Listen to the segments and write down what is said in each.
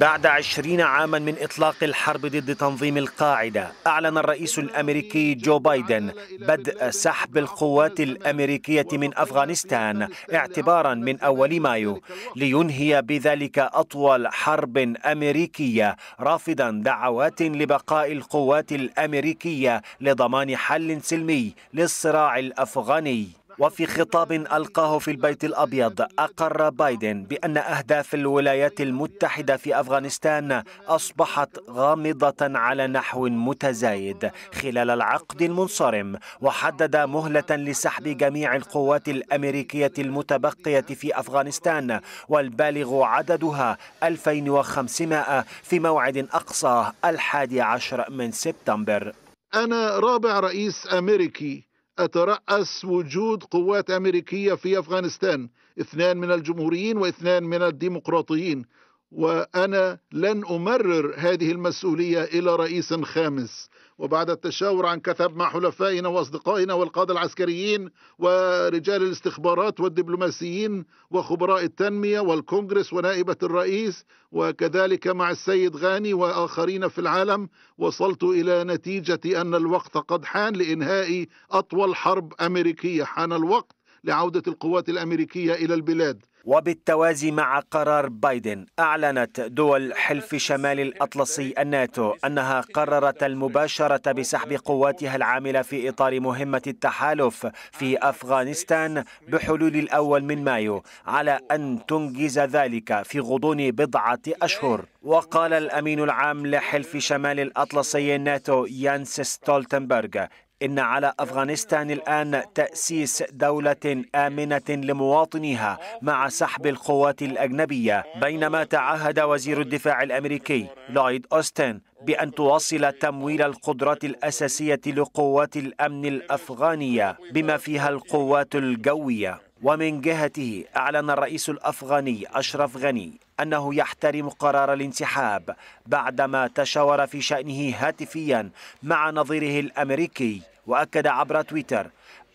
بعد عشرين عاما من إطلاق الحرب ضد تنظيم القاعدة أعلن الرئيس الأمريكي جو بايدن بدء سحب القوات الأمريكية من أفغانستان اعتبارا من أول مايو لينهي بذلك أطول حرب أمريكية رافضا دعوات لبقاء القوات الأمريكية لضمان حل سلمي للصراع الأفغاني وفي خطاب ألقاه في البيت الأبيض أقر بايدن بأن أهداف الولايات المتحدة في أفغانستان أصبحت غامضة على نحو متزايد خلال العقد المنصرم وحدد مهلة لسحب جميع القوات الأمريكية المتبقية في أفغانستان والبالغ عددها 2500 في موعد أقصاه الحادي عشر من سبتمبر أنا رابع رئيس أمريكي أترأس وجود قوات أمريكية في أفغانستان اثنان من الجمهوريين واثنان من الديمقراطيين وأنا لن أمرر هذه المسؤولية إلى رئيس خامس وبعد التشاور عن كثب مع حلفائنا وأصدقائنا والقادة العسكريين ورجال الاستخبارات والدبلوماسيين وخبراء التنمية والكونغرس ونائبة الرئيس وكذلك مع السيد غاني وآخرين في العالم وصلت إلى نتيجة أن الوقت قد حان لإنهاء أطول حرب أمريكية حان الوقت لعودة القوات الأمريكية إلى البلاد وبالتوازي مع قرار بايدن أعلنت دول حلف شمال الأطلسي الناتو أنها قررت المباشرة بسحب قواتها العاملة في إطار مهمة التحالف في أفغانستان بحلول الأول من مايو على أن تنجز ذلك في غضون بضعة أشهر وقال الأمين العام لحلف شمال الأطلسي الناتو يانس ستولتنبرغ إن على أفغانستان الآن تأسيس دولة آمنة لمواطنيها مع سحب القوات الأجنبية بينما تعهد وزير الدفاع الأمريكي لويد أوستن بأن تواصل تمويل القدرات الأساسية لقوات الأمن الأفغانية بما فيها القوات الجوية ومن جهته أعلن الرئيس الأفغاني أشرف غني أنه يحترم قرار الانسحاب بعدما تشاور في شأنه هاتفيا مع نظيره الأمريكي وأكد عبر تويتر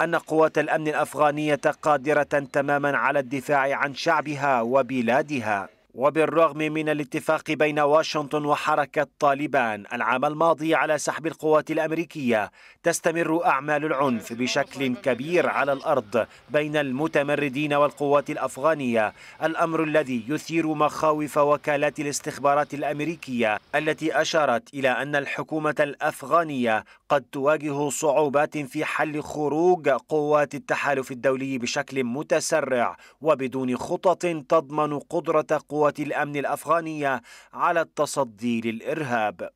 أن قوات الأمن الأفغانية قادرة تماما على الدفاع عن شعبها وبلادها وبالرغم من الاتفاق بين واشنطن وحركة طالبان العام الماضي على سحب القوات الأمريكية تستمر أعمال العنف بشكل كبير على الأرض بين المتمردين والقوات الأفغانية الأمر الذي يثير مخاوف وكالات الاستخبارات الأمريكية التي أشارت إلى أن الحكومة الأفغانية قد تواجه صعوبات في حل خروج قوات التحالف الدولي بشكل متسرع وبدون خطط تضمن قدرة قوات قوات الأمن الأفغانية على التصدي للإرهاب